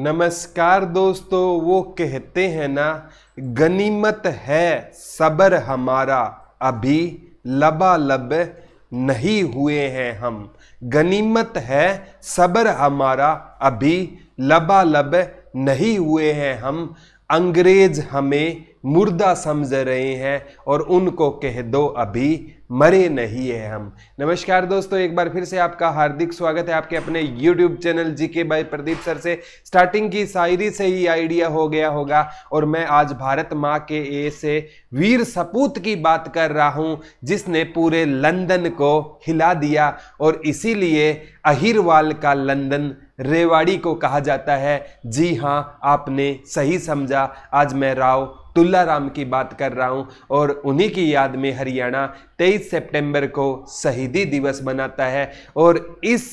नमस्कार दोस्तों वो कहते हैं ना गनीमत है सबर हमारा अभी लबालब नहीं हुए हैं हम गनीमत है सबर हमारा अभी लबालब नहीं हुए हैं हम अंग्रेज हमें मुर्दा समझ रहे हैं और उनको कह दो अभी मरे नहीं है हम नमस्कार दोस्तों एक बार फिर से आपका हार्दिक स्वागत है आपके अपने YouTube channel G K by Pradeep sir से स्टार्टिंग की शायरी से ही आइडिया हो गया होगा और मैं आज भारत माँ के ऐसे वीर सपूत की बात कर रहा हूँ जिसने पूरे लंदन को हिला दिया और इसीलिए अहिरवाल का लंदन रेवाड़ी को कहा जाता है जी हाँ आपने सही समझा आज मैं राव तुल्लाराम की बात कर रहा हूँ और उन्हीं की याद में हरियाणा 23 सितंबर को शहीदी दिवस मनाता है और इस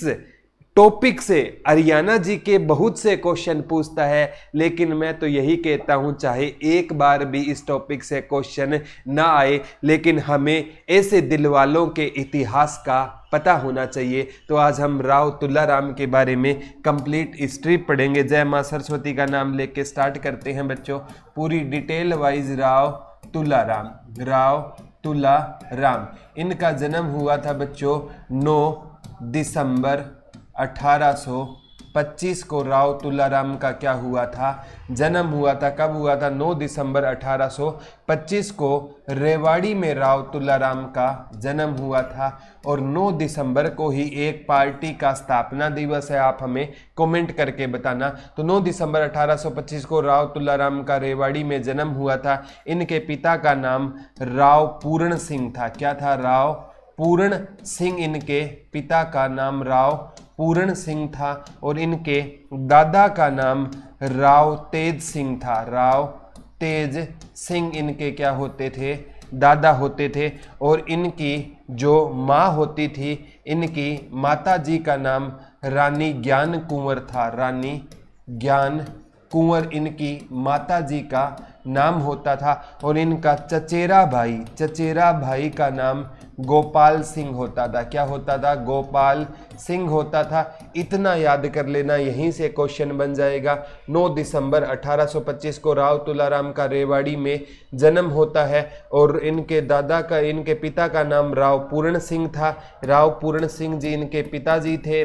टॉपिक से हरियाणा जी के बहुत से क्वेश्चन पूछता है लेकिन मैं तो यही कहता हूं चाहे एक बार भी इस टॉपिक से क्वेश्चन ना आए लेकिन हमें ऐसे दिलवालों के इतिहास का पता होना चाहिए तो आज हम राव राम के बारे में कंप्लीट हिस्ट्री पढ़ेंगे जय माँ सरस्वती का नाम लेके स्टार्ट करते हैं बच्चों पूरी डिटेल वाइज राव राम राव राम इनका जन्म हुआ था बच्चों 9 दिसंबर 1825 को राव तुलाराम का क्या हुआ था जन्म हुआ था कब हुआ था 9 दिसंबर 1825 को रेवाड़ी में राव तुलाराम का जन्म हुआ था और 9 दिसंबर को ही एक पार्टी का स्थापना दिवस है आप हमें कमेंट करके बताना तो 9 दिसंबर 1825 को राव तुलाराम का रेवाड़ी में जन्म हुआ था इनके पिता का नाम राव पूर्ण सिंह था क्या था राव पूर्ण सिंह इनके पिता का नाम राव पूर्ण सिंह था और इनके दादा का नाम राव तेज सिंह था राव तेज सिंह इनके क्या होते थे दादा होते थे और इनकी जो माँ होती थी इनकी माता जी का नाम रानी ज्ञान कुंवर था रानी ज्ञान कुंवर इनकी माता जी का नाम होता था और इनका चचेरा भाई चचेरा भाई का नाम गोपाल सिंह होता था क्या होता था गोपाल सिंह होता था इतना याद कर लेना यहीं से क्वेश्चन बन जाएगा 9 दिसंबर 1825 को राव तुलाराम का रेवाड़ी में जन्म होता है और इनके दादा का इनके पिता का नाम राव पूर्ण सिंह था राव पूर्ण सिंह जी इनके पिताजी थे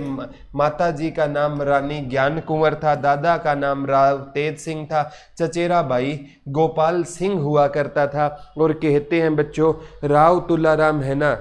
माता जी का नाम रानी ज्ञान कुंवर था दादा का नाम राव तेज सिंह था चचेरा भाई गोपाल सिंह हुआ करता था और कहते हैं बच्चों राव तुलाराम है ना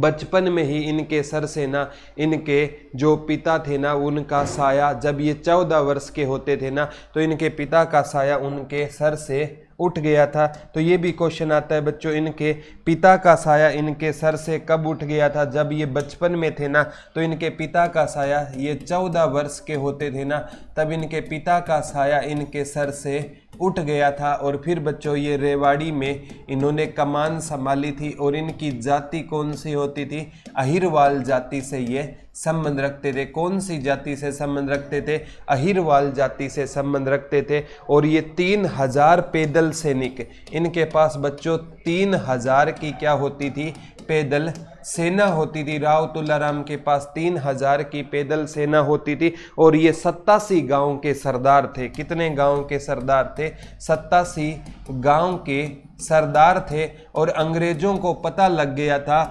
बचपन में ही इनके सर से ना इनके जो पिता थे ना उनका साया जब ये चौदह वर्ष के होते थे ना तो इनके पिता का साया उनके सर से उठ गया था तो ये भी क्वेश्चन आता है बच्चों इनके पिता का साया इनके सर से कब उठ गया था जब ये बचपन में थे ना तो इनके पिता का साया ये चौदह वर्ष के होते थे ना तब इनके पिता का साया इनके सर से उठ गया था और फिर बच्चों ये रेवाड़ी में इन्होंने कमान संभाली थी और इनकी जाति कौन सी होती थी अहिरवाल जाति से ये संबंध रखते थे कौन सी जाति से संबंध रखते थे अहिरवाल जाति से संबंध रखते थे और ये तीन हजार पैदल सैनिक इनके पास बच्चों तीन हजार की क्या होती थी पैदल सेना होती थी राव तुलाराम के पास तीन हजार की पैदल सेना होती थी और ये सत्तासी गांव के सरदार थे कितने गांव के सरदार थे सत्तासी गांव के सरदार थे और अंग्रेजों को पता लग गया था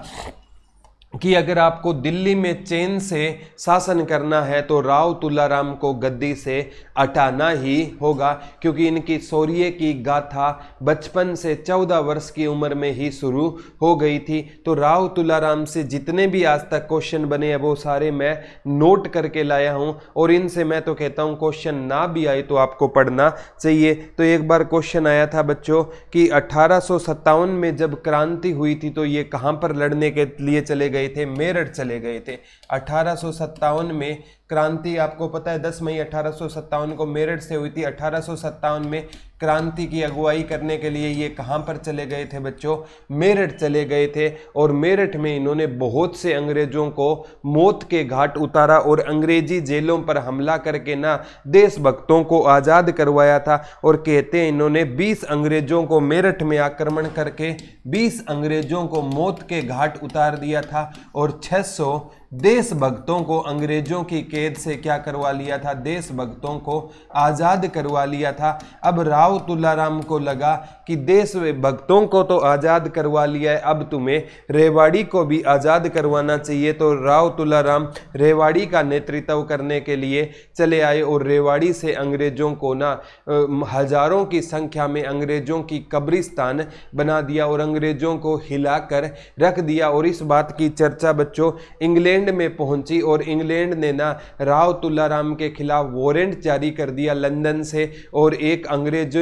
कि अगर आपको दिल्ली में चैन से शासन करना है तो राव तुलाराम को गद्दी से हटाना ही होगा क्योंकि इनकी शौर्य की गाथा बचपन से चौदह वर्ष की उम्र में ही शुरू हो गई थी तो राव तुलाराम से जितने भी आज तक क्वेश्चन बने हैं वो सारे मैं नोट करके लाया हूँ और इनसे मैं तो कहता हूँ क्वेश्चन ना भी आए तो आपको पढ़ना चाहिए तो एक बार क्वेश्चन आया था बच्चों कि अठारह में जब क्रांति हुई थी तो ये कहाँ पर लड़ने के लिए चले गए गए थे मेरठ चले गए थे अठारह में क्रांति आपको पता है 10 मई अठारह को मेरठ से हुई थी अठारह में क्रांति की अगुवाई करने के लिए ये कहाँ पर चले गए थे बच्चों मेरठ चले गए थे और मेरठ में इन्होंने बहुत से अंग्रेजों को मौत के घाट उतारा और अंग्रेजी जेलों पर हमला करके ना देशभक्तों को आज़ाद करवाया था और कहते हैं इन्होंने 20 अंग्रेजों को मेरठ में आक्रमण करके 20 अंग्रेजों को मौत के घाट उतार दिया था और छः देशभक्तों को अंग्रेजों की कैद से क्या करवा लिया था देशभक्तों को आज़ाद करवा लिया था अब राव तुलाराम को लगा कि देश भक्तों को तो आज़ाद करवा लिया है अब तुम्हें रेवाड़ी को भी आज़ाद करवाना चाहिए तो राव तुलाराम रेवाड़ी का नेतृत्व करने के लिए चले आए और रेवाड़ी से अंग्रेजों को ना हजारों की संख्या में अंग्रेजों की कब्रिस्तान बना दिया और अंग्रेजों को हिलाकर रख दिया और इस बात की चर्चा बच्चों इंग्लैंड इंग्लैंड में पहुंची और इंग्लैंड ने ना राव तुल्लाराम के खिलाफ वारंट जारी कर दिया लंदन से और एक अंग्रेज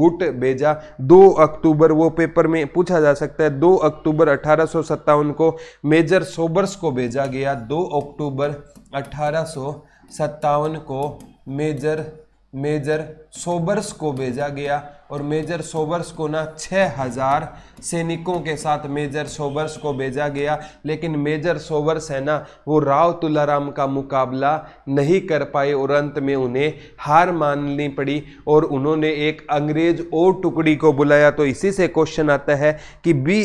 गुट भेजा 2 अक्टूबर वो पेपर में पूछा जा सकता है 2 अक्टूबर अठारह को मेजर सोबर्स को भेजा गया 2 अक्टूबर अठारह को मेजर मेजर सोबर्स को भेजा गया और मेजर सोबर्स को ना 6000 सैनिकों के साथ मेजर सोबर्स को भेजा गया लेकिन मेजर सोबर्स है ना वो राव तुलाराम का मुकाबला नहीं कर पाए और अंत में उन्हें हार माननी पड़ी और उन्होंने एक अंग्रेज और टुकड़ी को बुलाया तो इसी से क्वेश्चन आता है कि बी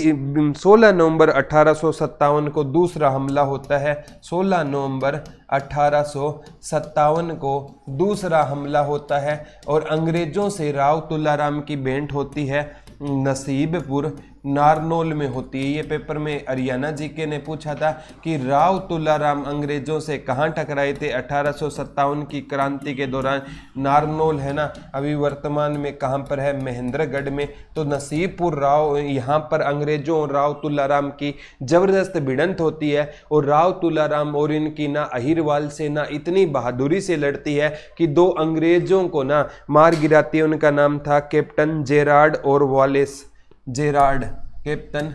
सोलह नवंबर अठारह को दूसरा हमला होता है सोलह नवंबर अठारह को दूसरा हमला होता है और अंग्रेजों से राव तुल्लाराम की भेंट होती है नसीबपुर नारनोल में होती है ये पेपर में हरियाणा जीके ने पूछा था कि राव तुलाराम अंग्रेजों से कहाँ टकराए थे अठारह की क्रांति के दौरान नारनोल है ना अभी वर्तमान में कहाँ पर है महेंद्रगढ़ में तो नसीबपुर राव यहाँ पर अंग्रेजों और राव तुलाराम की ज़बरदस्त भिड़ंत होती है और राव तुलाराम और इनकी ना अहिरवाल से ना इतनी बहादुरी से लड़ती है कि दो अंग्रेजों को ना मार गिराती है उनका नाम था कैप्टन जेराड और वॉलेस जेराड कैप्टन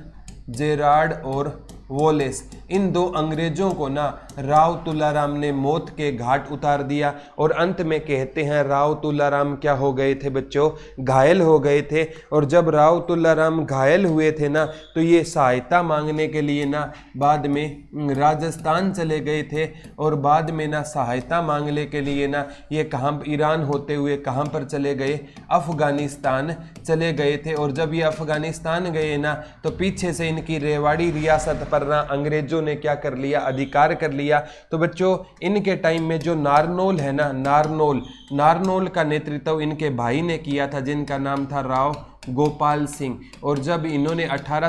जेराड और वोलेस इन दो अंग्रेजों को ना राव तुलाराम ने मौत के घाट उतार दिया और अंत में कहते हैं राव तुलाराम क्या हो गए थे बच्चों घायल हो गए थे और जब राव तुलाराम घायल हुए थे ना तो ये सहायता मांगने के लिए ना बाद में राजस्थान चले गए थे और बाद में ना सहायता मांगने के लिए ना ये कहाँ ईरान होते हुए कहाँ पर चले गए अफ़गानिस्तान चले गए थे और जब ये अफ़गानिस्तान गए ना तो पीछे से इनकी रेवाड़ी रियासत पर करना अंग्रेजों ने क्या कर लिया अधिकार कर लिया तो बच्चों इनके टाइम में जो नारनोल है ना नारनोल नारनोल का नेतृत्व इनके भाई ने किया था जिनका नाम था राव गोपाल सिंह और जब इन्होंने अठारह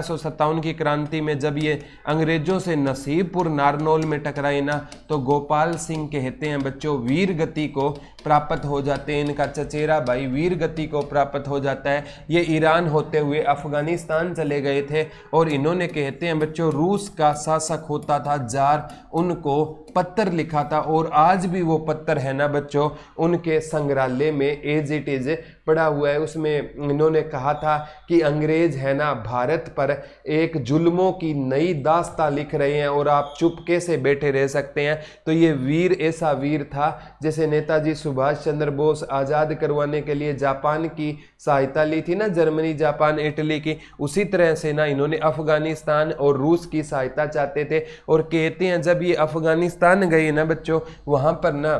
की क्रांति में जब ये अंग्रेजों से नसीबपुर नारनौल में टकराए ना तो गोपाल सिंह कहते हैं बच्चों वीर गति को प्राप्त हो जाते हैं इनका चचेरा भाई वीर गति को प्राप्त हो जाता है ये ईरान होते हुए अफगानिस्तान चले गए थे और इन्होंने कहते हैं बच्चों रूस का शासक होता था जार उनको पत्थर लिखा था और आज भी वो पत्थर है ना बच्चों उनके संग्रहालय में एज इट इज पड़ा हुआ है उसमें इन्होंने कहा था कि अंग्रेज है ना भारत पर एक जुल्मों की नई दास्ता लिख रहे हैं और आप चुपके से बैठे रह सकते हैं तो ये वीर ऐसा वीर था जैसे नेताजी सुभाष चंद्र बोस आज़ाद करवाने के लिए जापान की सहायता ली थी ना जर्मनी जापान इटली की उसी तरह से ना इन्होंने अफगानिस्तान और रूस की सहायता चाहते थे और कहते हैं जब ये अफगानिस्तान गए ना बच्चों वहाँ पर ना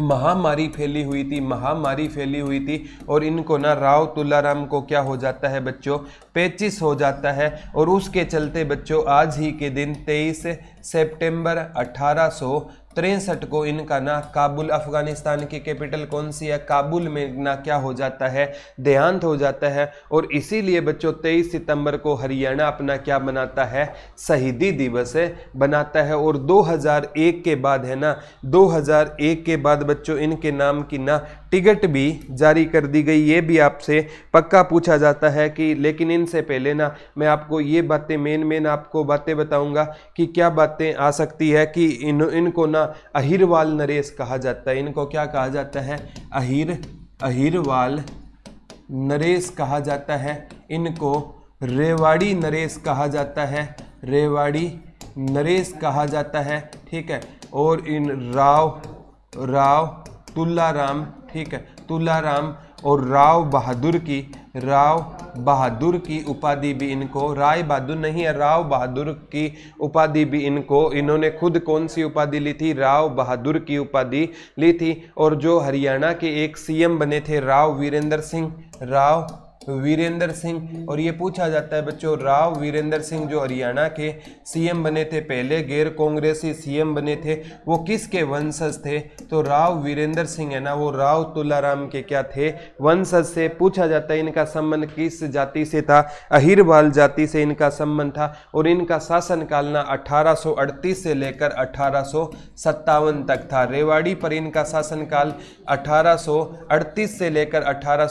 महामारी फैली हुई थी महामारी फैली हुई थी और इनको ना राव तुलाराम को क्या हो जाता है बच्चों पेचिस हो जाता है और उसके चलते बच्चों आज ही के दिन 23 सितंबर अठारह तिरसठ को इनका ना काबुल अफगानिस्तान की कैपिटल कौन सी है काबुल में ना क्या हो जाता है देहांत हो जाता है और इसीलिए बच्चों 23 सितंबर को हरियाणा अपना क्या बनाता है शहीदी दिवस बनाता है और 2001 के बाद है ना 2001 के बाद बच्चों इनके नाम की ना टिकट भी जारी कर दी गई ये भी आपसे पक्का पूछा जाता है कि लेकिन इनसे पहले ना मैं आपको ये बातें मेन मेन आपको बातें बताऊंगा कि क्या बातें आ सकती है कि इन इनको ना अहिरवाल नरेश कहा जाता है इनको क्या कहा जाता है अहिर अहिरवाल नरेश कहा जाता है इनको रेवाड़ी नरेश कहा जाता है रेवाड़ी नरेश कहा जाता है ठीक है और इन राव राव तुल्ला राम ठीक है तुलाराम और राव बहादुर की राव बहादुर की उपाधि भी इनको राय बहादुर नहीं है राव बहादुर की उपाधि भी इनको इन्होंने खुद कौन सी उपाधि ली थी राव बहादुर की उपाधि ली थी और जो हरियाणा के एक सीएम बने थे राव वीरेंद्र सिंह राव वीरेंद्र सिंह और ये पूछा जाता है बच्चों राव वीरेंद्र सिंह जो हरियाणा के सीएम बने थे पहले गैर कांग्रेसी सीएम बने थे वो किसके वंशज थे तो राव वीरेंद्र सिंह है ना वो राव तुलाराम के क्या थे वंशज से पूछा जाता है इनका संबंध किस जाति से था अहिरवाल जाति से इनका संबंध था और इनका शासनकाल ना अठारह से लेकर अठारह तक था रेवाड़ी पर इनका शासनकाल अठारह से लेकर अठारह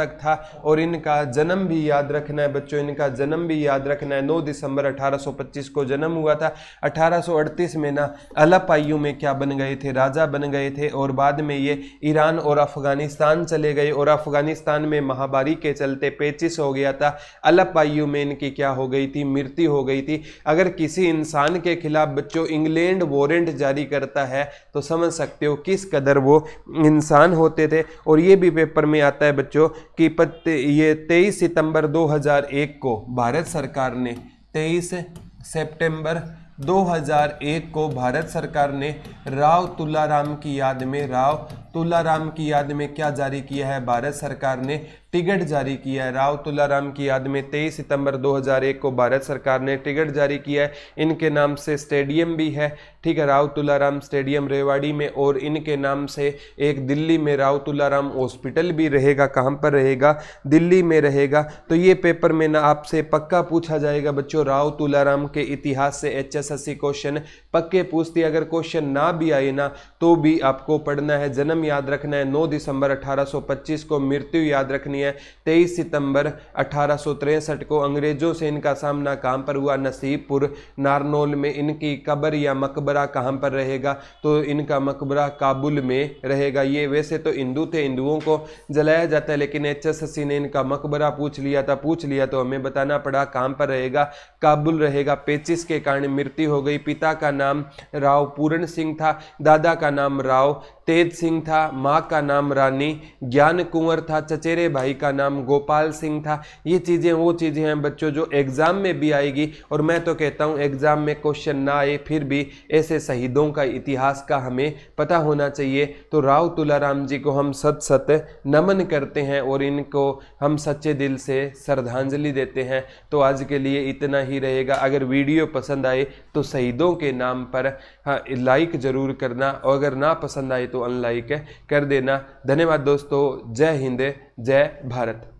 तक था और इनका जन्म भी याद रखना है बच्चों इनका जन्म भी याद रखना है 9 दिसंबर 1825 को जन्म हुआ था 1838 में ना अलपायु में क्या बन गए थे राजा बन गए थे और बाद में ये ईरान और अफगानिस्तान चले गए और अफगानिस्तान में महामारी के चलते पेचिस हो गया था अलपायु में इनकी क्या हो गई थी मृत्यु हो गई थी अगर किसी इंसान के खिलाफ बच्चों इंग्लैंड वॉरेंट जारी करता है तो समझ सकते हो किस कदर वो इंसान होते थे और ये भी पेपर में आता है बच्चों कि पत्ते ये तेईस सितंबर 2001 को भारत सरकार ने तेईस सितंबर 2001 को भारत सरकार ने राव तुलाराम की याद में राव तुलाराम की याद में क्या जारी किया है भारत सरकार ने टिकट जारी किया है राव तुलाराम की याद में 23 सितंबर 2001 को भारत सरकार ने टिकट जारी किया है इनके नाम से स्टेडियम भी है ठीक है राव तुलाराम स्टेडियम रेवाड़ी में और इनके नाम से एक दिल्ली में राव तुलाराम हॉस्पिटल भी रहेगा कहाँ पर रहेगा दिल्ली में रहेगा तो ये पेपर में ना आपसे पक्का पूछा जाएगा बच्चों राव तुलाराम के इतिहास से एच क्वेश्चन पक्के पूछती अगर क्वेश्चन ना भी आए ना तो भी आपको पढ़ना है जन्म याद रखना है नौ दिसंबर अठारह को मृत्यु याद रखनी करनी है 23 सितंबर अठारह को अंग्रेजों से इनका सामना कहाँ पर हुआ नसीबपुर नारनोल में इनकी कब्र या मकबरा कहाँ पर रहेगा तो इनका मकबरा काबुल में रहेगा ये वैसे तो हिंदू थे हिंदुओं को जलाया जाता है लेकिन एच ने इनका मकबरा पूछ लिया था पूछ लिया तो हमें बताना पड़ा कहाँ पर रहेगा काबुल रहेगा पेचिस के कारण मृत्यु हो गई पिता का नाम राव पूरण सिंह था दादा का नाम राव तेज सिंह था माँ का नाम रानी ज्ञान कुंवर था चचेरे भाई का नाम गोपाल सिंह था ये चीज़ें वो चीज़ें हैं बच्चों जो एग्ज़ाम में भी आएगी और मैं तो कहता हूँ एग्ज़ाम में क्वेश्चन ना आए फिर भी ऐसे शहीदों का इतिहास का हमें पता होना चाहिए तो राव तुलाराम जी को हम सत सत नमन करते हैं और इनको हम सच्चे दिल से श्रद्धांजलि देते हैं तो आज के लिए इतना ही रहेगा अगर वीडियो पसंद आए तो शहीदों के नाम पर लाइक हाँ, ज़रूर करना और अगर ना पसंद आए तो अनलाइक है कर देना धन्यवाद दोस्तों जय हिंद जय भारत